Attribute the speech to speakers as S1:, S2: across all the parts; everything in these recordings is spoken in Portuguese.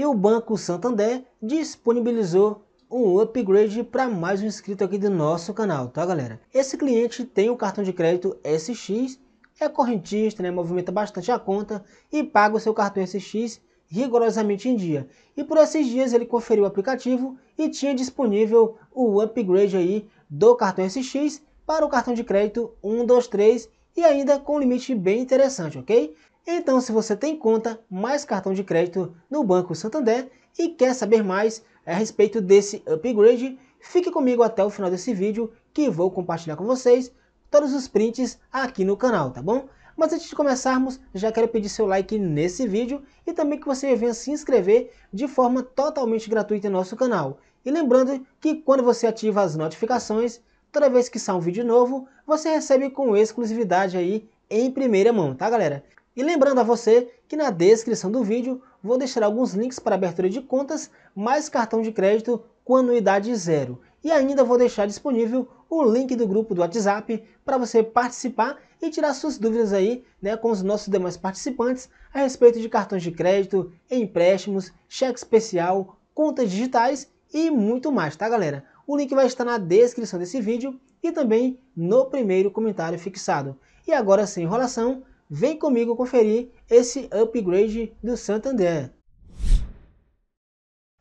S1: E o Banco Santander disponibilizou um upgrade para mais um inscrito aqui do nosso canal, tá galera? Esse cliente tem o cartão de crédito SX, é correntista, né, movimenta bastante a conta e paga o seu cartão SX rigorosamente em dia. E por esses dias ele conferiu o aplicativo e tinha disponível o upgrade aí do cartão SX para o cartão de crédito 123 e ainda com um limite bem interessante, ok? Então, se você tem conta mais cartão de crédito no Banco Santander e quer saber mais a respeito desse upgrade, fique comigo até o final desse vídeo que vou compartilhar com vocês todos os prints aqui no canal, tá bom? Mas antes de começarmos, já quero pedir seu like nesse vídeo e também que você venha se inscrever de forma totalmente gratuita em nosso canal. E lembrando que quando você ativa as notificações, toda vez que sai um vídeo novo, você recebe com exclusividade aí em primeira mão, tá galera? E lembrando a você que na descrição do vídeo vou deixar alguns links para abertura de contas, mais cartão de crédito com anuidade zero. E ainda vou deixar disponível o link do grupo do WhatsApp para você participar e tirar suas dúvidas aí né, com os nossos demais participantes a respeito de cartões de crédito, empréstimos, cheque especial, contas digitais e muito mais, tá galera? O link vai estar na descrição desse vídeo e também no primeiro comentário fixado. E agora, sem enrolação, Vem comigo conferir esse upgrade do Santander.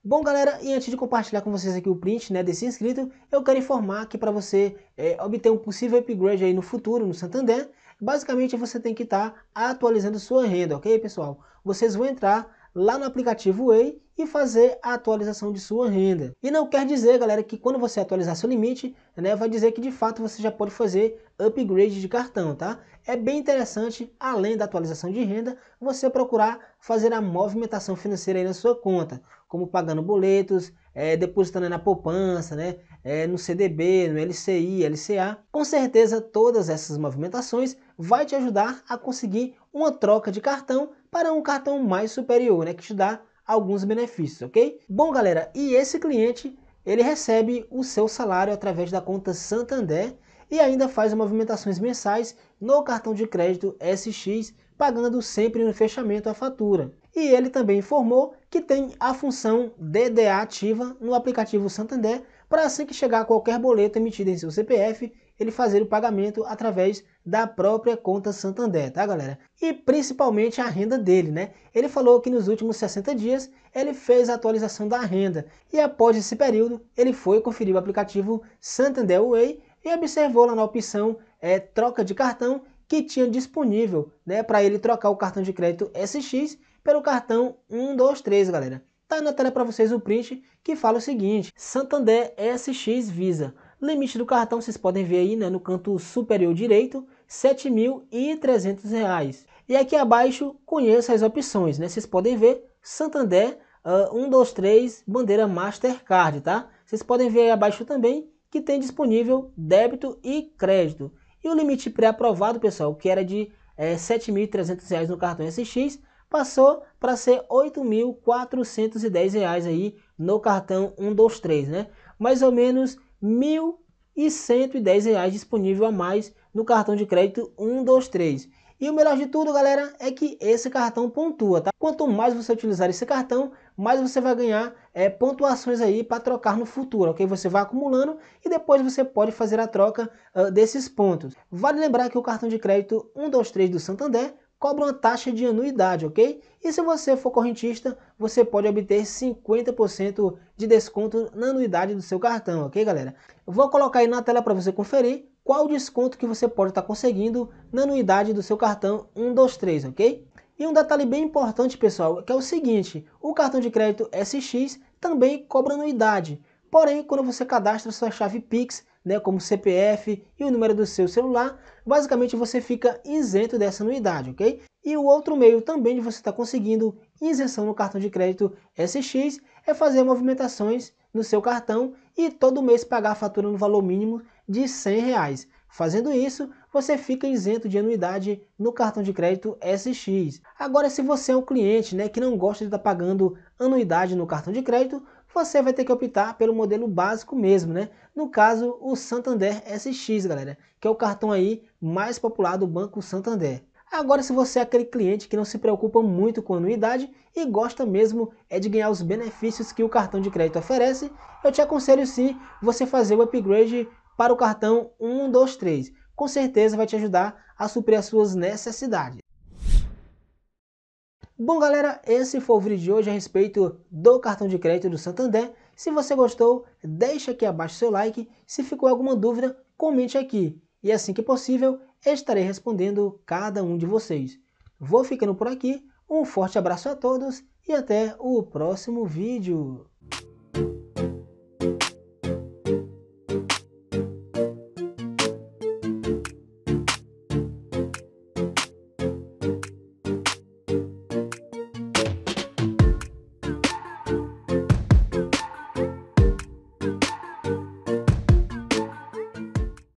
S1: Bom galera, e antes de compartilhar com vocês aqui o print né, desse inscrito, eu quero informar que para você é, obter um possível upgrade aí no futuro no Santander, basicamente você tem que estar tá atualizando sua renda, ok pessoal? Vocês vão entrar lá no aplicativo Way e fazer a atualização de sua renda. E não quer dizer, galera, que quando você atualizar seu limite, né, vai dizer que de fato você já pode fazer upgrade de cartão, tá? É bem interessante, além da atualização de renda, você procurar fazer a movimentação financeira aí na sua conta como pagando boletos, é, depositando na poupança, né, é, no CDB, no LCI, LCA. Com certeza, todas essas movimentações vai te ajudar a conseguir uma troca de cartão para um cartão mais superior, né, que te dá alguns benefícios, ok? Bom, galera, e esse cliente, ele recebe o seu salário através da conta Santander e ainda faz movimentações mensais no cartão de crédito SX, pagando sempre no fechamento a fatura. E ele também informou que tem a função DDA ativa no aplicativo Santander para assim que chegar qualquer boleto emitido em seu CPF, ele fazer o pagamento através da própria conta Santander, tá galera? E principalmente a renda dele, né? Ele falou que nos últimos 60 dias ele fez a atualização da renda e após esse período ele foi conferir o aplicativo Santander Way e observou lá na opção é, troca de cartão que tinha disponível né, para ele trocar o cartão de crédito SX pelo cartão 123, galera. Tá na tela para vocês o print que fala o seguinte: Santander SX Visa. Limite do cartão vocês podem ver aí né, no canto superior direito, R$ 7.300. E aqui abaixo conheça as opções, né? Vocês podem ver Santander uh, ah, 123 bandeira Mastercard, tá? Vocês podem ver aí abaixo também que tem disponível débito e crédito. E o limite pré-aprovado, pessoal, que era de é, R$ 7.300 no cartão SX, passou para ser R$ 8.410 aí no cartão 123, né? Mais ou menos R$ 1.110 disponível a mais no cartão de crédito 123. E o melhor de tudo, galera, é que esse cartão pontua, tá? Quanto mais você utilizar esse cartão, mais você vai ganhar é, pontuações aí para trocar no futuro, ok? Você vai acumulando e depois você pode fazer a troca uh, desses pontos. Vale lembrar que o cartão de crédito 123 do Santander cobra uma taxa de anuidade, ok? E se você for correntista, você pode obter 50% de desconto na anuidade do seu cartão, ok, galera? vou colocar aí na tela para você conferir qual o desconto que você pode estar tá conseguindo na anuidade do seu cartão 123, ok? E um detalhe bem importante, pessoal, que é o seguinte, o cartão de crédito SX também cobra anuidade, porém, quando você cadastra sua chave Pix, né, como CPF e o número do seu celular, basicamente você fica isento dessa anuidade, ok? E o outro meio também de você estar tá conseguindo isenção no cartão de crédito SX é fazer movimentações no seu cartão e todo mês pagar a fatura no valor mínimo de R$ 100. Reais. Fazendo isso, você fica isento de anuidade no cartão de crédito SX. Agora, se você é um cliente né, que não gosta de estar tá pagando anuidade no cartão de crédito, você vai ter que optar pelo modelo básico mesmo, né? No caso, o Santander SX, galera, que é o cartão aí mais popular do Banco Santander. Agora, se você é aquele cliente que não se preocupa muito com anuidade e gosta mesmo é de ganhar os benefícios que o cartão de crédito oferece, eu te aconselho sim você fazer o upgrade para o cartão 123. Com certeza vai te ajudar a suprir as suas necessidades. Bom galera, esse foi o vídeo de hoje a respeito do cartão de crédito do Santander. Se você gostou, deixa aqui abaixo seu like. Se ficou alguma dúvida, comente aqui. E assim que possível, estarei respondendo cada um de vocês. Vou ficando por aqui, um forte abraço a todos e até o próximo vídeo.